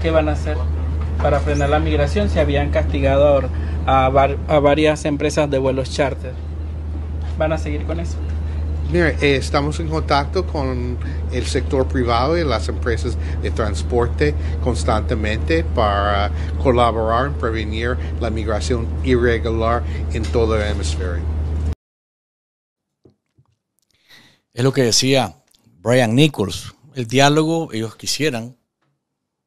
¿Qué van a hacer para frenar la migración? Se habían castigado a, varias empresas de vuelos charter. ¿Van a seguir con eso? Eh, estamos en contacto con el sector privado y las empresas de transporte constantemente para colaborar en prevenir la migración irregular en todo el hemisferio. Es lo que decía Brian Nichols, el diálogo, ellos quisieran,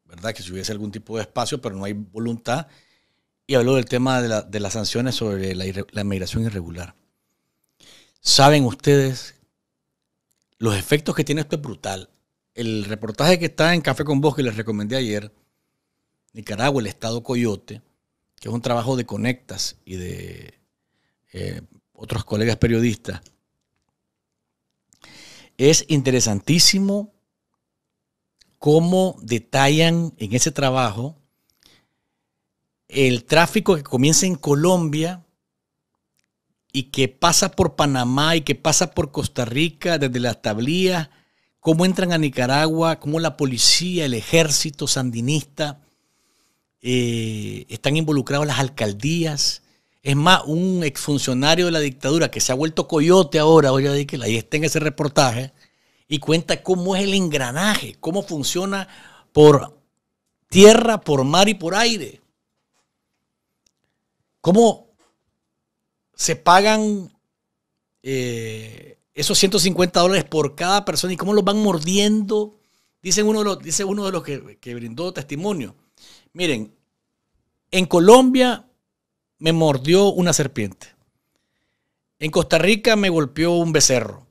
¿verdad? Que si hubiese algún tipo de espacio, pero no hay voluntad. Y habló del tema de, las sanciones sobre la, inmigración migración irregular. ¿Saben ustedes los efectos que tiene esto es brutal. El reportaje que está en Café con Vos que les recomendé ayer, Nicaragua, el Estado Coyote, que es un trabajo de Conectas y de eh, otros colegas periodistas, es interesantísimo cómo detallan en ese trabajo el tráfico que comienza en Colombia y que pasa por Panamá y que pasa por Costa Rica desde las tablillas, cómo entran a Nicaragua, cómo la policía, el ejército sandinista, eh, están involucrados las alcaldías. Es más, un exfuncionario de la dictadura que se ha vuelto coyote ahora, oye, que ahí está en ese reportaje, y cuenta cómo es el engranaje, cómo funciona por tierra, por mar y por aire. Cómo se pagan eh, esos 150 dólares por cada persona y cómo los van mordiendo. Dice uno de los, dice uno de los que brindó testimonio. Miren, en Colombia me mordió una serpiente. En Costa Rica me golpeó un becerro.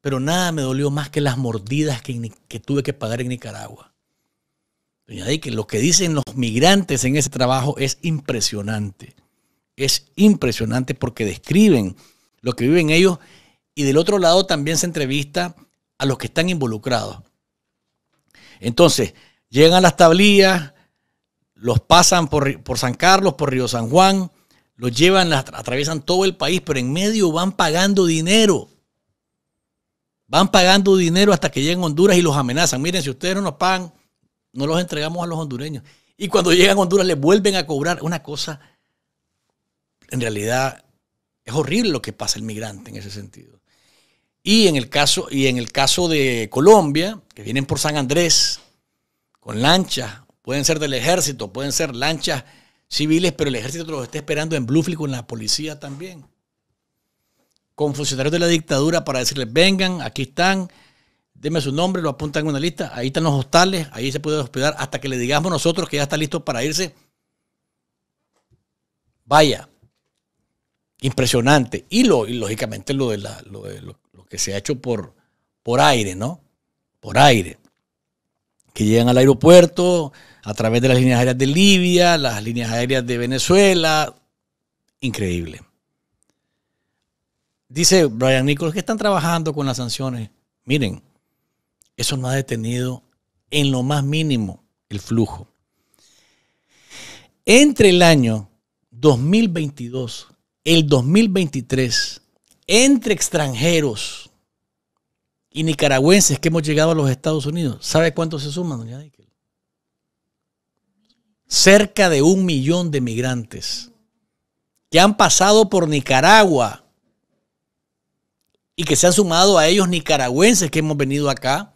Pero nada me dolió más que las mordidas que, tuve que pagar en Nicaragua. Doña que lo que dicen los migrantes en ese trabajo es impresionante. Es impresionante porque describen lo que viven ellos y del otro lado también se entrevista a los que están involucrados. Entonces, llegan a las tablillas, los pasan por, San Carlos, por Río San Juan, los llevan, atraviesan todo el país, pero en medio van pagando dinero Van pagando dinero hasta que llegan a Honduras y los amenazan. Miren, si ustedes no nos pagan, no los entregamos a los hondureños. Y cuando llegan a Honduras les vuelven a cobrar una cosa. En realidad es horrible lo que pasa el migrante en ese sentido. Y en el caso, y en el caso de Colombia, que vienen por San Andrés, con lanchas, pueden ser del ejército, pueden ser lanchas civiles, pero el ejército los está esperando en Bluefield con la policía también con funcionarios de la dictadura para decirles, vengan, aquí están, denme su nombre, lo apuntan en una lista, ahí están los hostales, ahí se puede hospedar, hasta que le digamos nosotros que ya está listo para irse. Vaya, impresionante. Y, lógicamente lo de, la, lo, de que se ha hecho por, por aire, ¿no? Por aire. Que llegan al aeropuerto a través de las líneas aéreas de Libia, las líneas aéreas de Venezuela. Increíble. Dice Brian Nichols que están trabajando con las sanciones. Miren, eso no ha detenido en lo más mínimo el flujo. Entre el año 2022, el 2023, entre extranjeros y nicaragüenses que hemos llegado a los Estados Unidos, ¿sabe cuántos se suman, doña Cerca de un millón de migrantes que han pasado por Nicaragua y que se han sumado a ellos nicaragüenses que hemos venido acá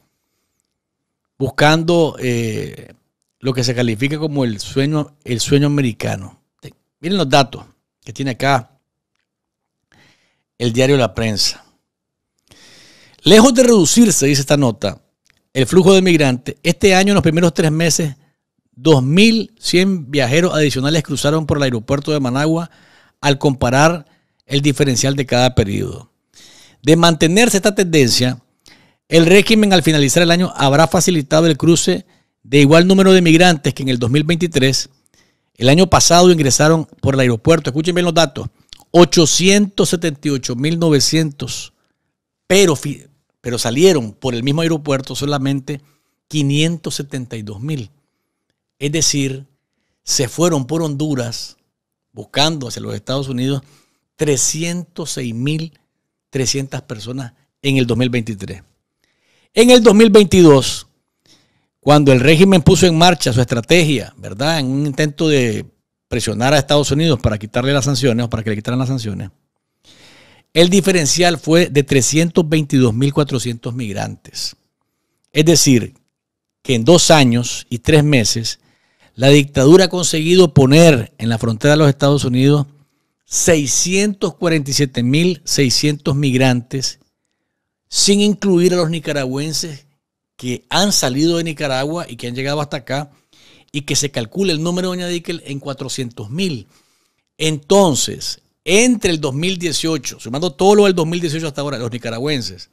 buscando eh, lo que se califica como el sueño, el sueño americano. Miren los datos que tiene acá el diario La Prensa. Lejos de reducirse, dice esta nota, el flujo de migrantes, este año en los primeros tres meses, 2.100 viajeros adicionales cruzaron por el aeropuerto de Managua al comparar el diferencial de cada periodo. De mantenerse esta tendencia, el régimen al finalizar el año habrá facilitado el cruce de igual número de migrantes que en el 2023. El año pasado ingresaron por el aeropuerto, escuchen bien los datos, 878.900, pero, pero salieron por el mismo aeropuerto solamente 572.000. Es decir, se fueron por Honduras buscando hacia los Estados Unidos 306.000 300 personas en el 2023. En el 2022, cuando el régimen puso en marcha su estrategia, ¿verdad? En un intento de presionar a Estados Unidos para quitarle las sanciones o para que le quitaran las sanciones, el diferencial fue de 322.400 migrantes. Es decir, que en dos años y tres meses, la dictadura ha conseguido poner en la frontera de los Estados Unidos 647.600 migrantes, sin incluir a los nicaragüenses que han salido de Nicaragua y que han llegado hasta acá, y que se calcula el número, doña Dickel, en 400.000. Entonces, entre el 2018, sumando todo lo del 2018 hasta ahora, los nicaragüenses,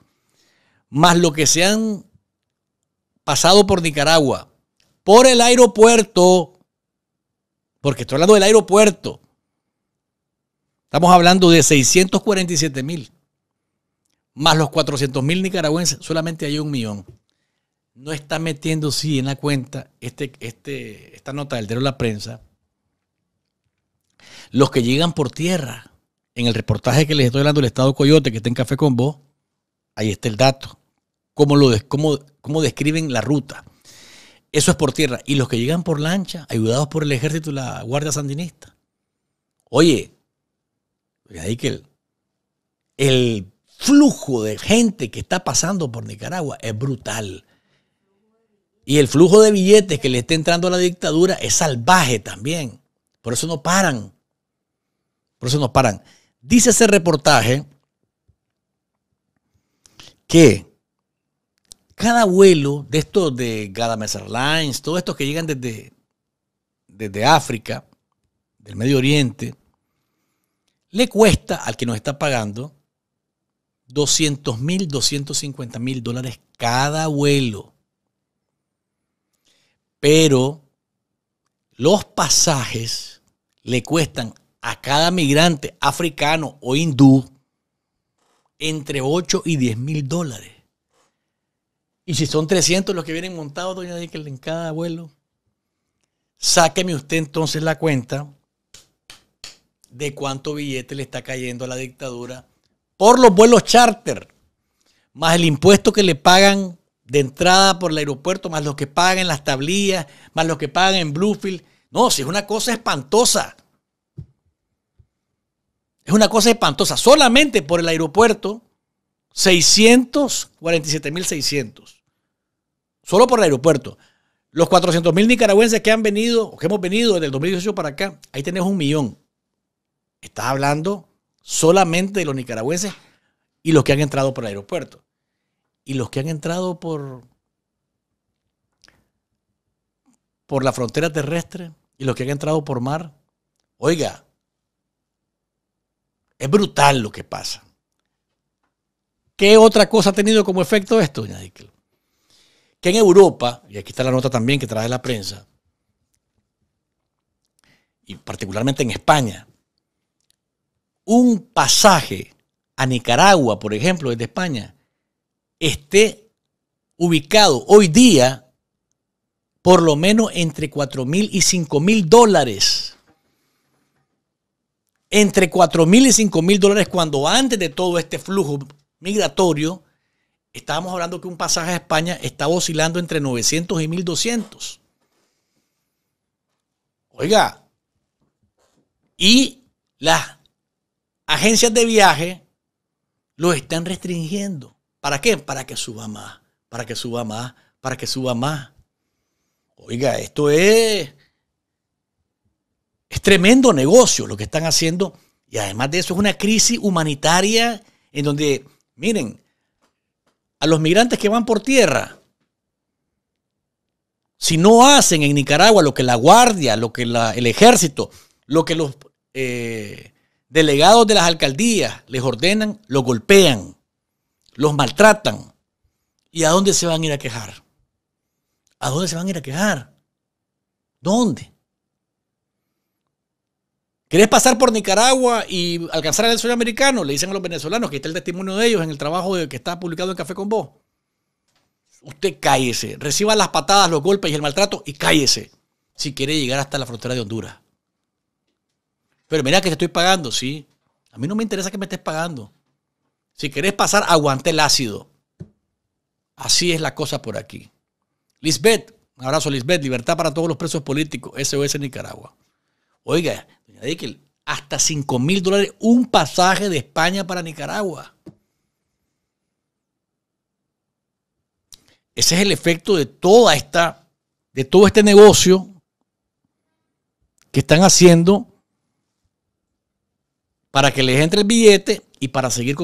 más lo que se han pasado por Nicaragua, por el aeropuerto, porque estoy hablando del aeropuerto, Estamos hablando de 647 mil, más los 400 mil nicaragüenses, solamente hay un millón. No está metiendo, sí, en la cuenta este, este, esta nota del diario de la prensa, los que llegan por tierra. En el reportaje que les estoy hablando del Estado Coyote, que está en Café con Vos, ahí está el dato. Cómo, lo, cómo describen la ruta. Eso es por tierra. Y los que llegan por lancha, ayudados por el ejército y la Guardia Sandinista. Oye, y ahí que el, flujo de gente que está pasando por Nicaragua es brutal. Y el flujo de billetes que le está entrando a la dictadura es salvaje también. Por eso no paran. Por eso no paran. Dice ese reportaje que cada vuelo de estos de Gadames Airlines, todos estos que llegan desde, desde África, del Medio Oriente, le cuesta al que nos está pagando 200 mil, 250 mil dólares cada vuelo. Pero los pasajes le cuestan a cada migrante africano o hindú entre 8 y 10 mil dólares. Y si son 300 los que vienen montados, doña Díquel, en cada vuelo, sáqueme usted entonces la cuenta de cuánto billete le está cayendo a la dictadura por los vuelos charter, más el impuesto que le pagan de entrada por el aeropuerto, más los que pagan en las tablillas, más los que pagan en Bluefield. No, si es una cosa espantosa. Es una cosa espantosa. Solamente por el aeropuerto, 647.600. Solo por el aeropuerto. Los 400.000 nicaragüenses que han venido, que hemos venido desde el 2018 para acá, ahí tenemos un millón. Estás hablando solamente de los nicaragüenses y los que han entrado por el aeropuerto. Y los que han entrado por, por la frontera terrestre y los que han entrado por mar. Oiga, es brutal lo que pasa. ¿Qué otra cosa ha tenido como efecto esto, doña Que en Europa, y aquí está la nota también que trae la prensa, y particularmente en España, un pasaje a Nicaragua, por ejemplo, desde España, esté ubicado hoy día por lo menos entre 4.000 mil y 5.000 mil dólares. Entre 4.000 mil y 5.000 mil dólares cuando antes de todo este flujo migratorio, estábamos hablando que un pasaje a España estaba oscilando entre 900 y 1200. Oiga, y las agencias de viaje lo están restringiendo. ¿Para qué? Para que suba más, para que suba más, para que suba más. Oiga, esto es, es tremendo negocio lo que están haciendo. Y además de eso es una crisis humanitaria en donde, miren, a los migrantes que van por tierra, si no hacen en Nicaragua lo que la guardia, lo que el ejército, lo que los eh, delegados de las alcaldías les ordenan, los golpean, los maltratan. ¿Y a dónde se van a ir a quejar? ¿A dónde se van a ir a quejar? ¿Dónde? ¿Querés pasar por Nicaragua y alcanzar el Suramericano? americano? Le dicen a los venezolanos que está el testimonio de ellos en el trabajo que está publicado en Café con Vos. Usted cállese, reciba las patadas, los golpes y el maltrato y cállese si quiere llegar hasta la frontera de Honduras. Pero mira que te estoy pagando, sí. A mí no me interesa que me estés pagando. Si querés pasar, aguante el ácido. Así es la cosa por aquí. Lisbeth, un abrazo Lisbeth, libertad para todos los presos políticos, SOS Nicaragua. Oiga, doña hasta 5 mil dólares un pasaje de España para Nicaragua. Ese es el efecto de toda esta, de todo este negocio que están haciendo para que les entre el billete y para seguir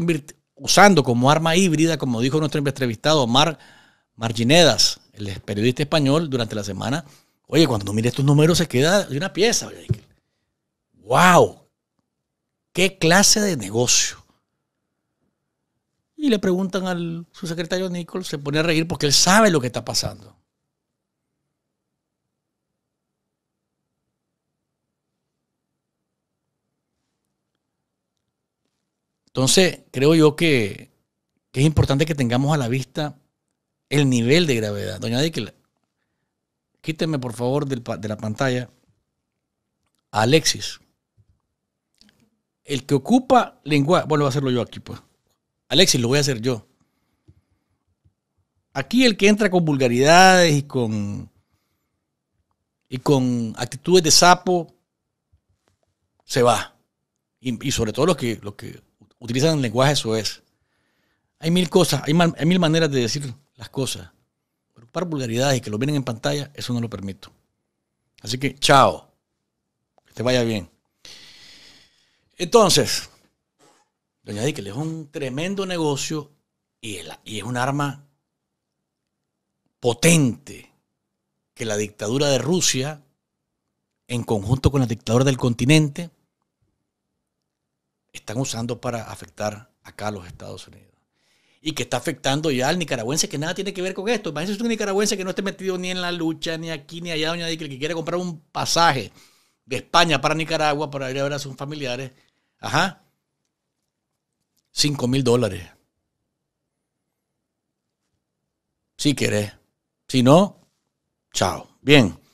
usando como arma híbrida, como dijo nuestro entrevistado Omar Marginedas, el periodista español, durante la semana. Oye, cuando mire estos números se queda de una pieza. ¡Wow! ¿Qué clase de negocio? Y le preguntan al su secretario Nichols, se pone a reír porque él sabe lo que está pasando. Entonces, creo yo que, es importante que tengamos a la vista el nivel de gravedad. Doña Dickel, quíteme por favor de la pantalla a Alexis. El que ocupa lenguaje, bueno, voy a hacerlo yo aquí, pues. Alexis, lo voy a hacer yo. Aquí el que entra con vulgaridades y con, y con actitudes de sapo, se va. Y, sobre todo los que, los que utilizan el lenguaje soez. Hay mil cosas, hay, mil maneras de decir las cosas. Pero Para vulgaridades y que lo vienen en pantalla, eso no lo permito. Así que, chao. Que te vaya bien. Entonces, Doña que es un tremendo negocio y, y es un arma potente que la dictadura de Rusia, en conjunto con la dictadura del continente, están usando para afectar acá a los Estados Unidos. Y que está afectando ya al nicaragüense que nada tiene que ver con esto. Imagínense un nicaragüense que no esté metido ni en la lucha, ni aquí, ni allá, doña que quiere comprar un pasaje de España para Nicaragua para ir a ver a sus familiares. Ajá. 5 mil dólares. Si querés. Si no, chao. Bien.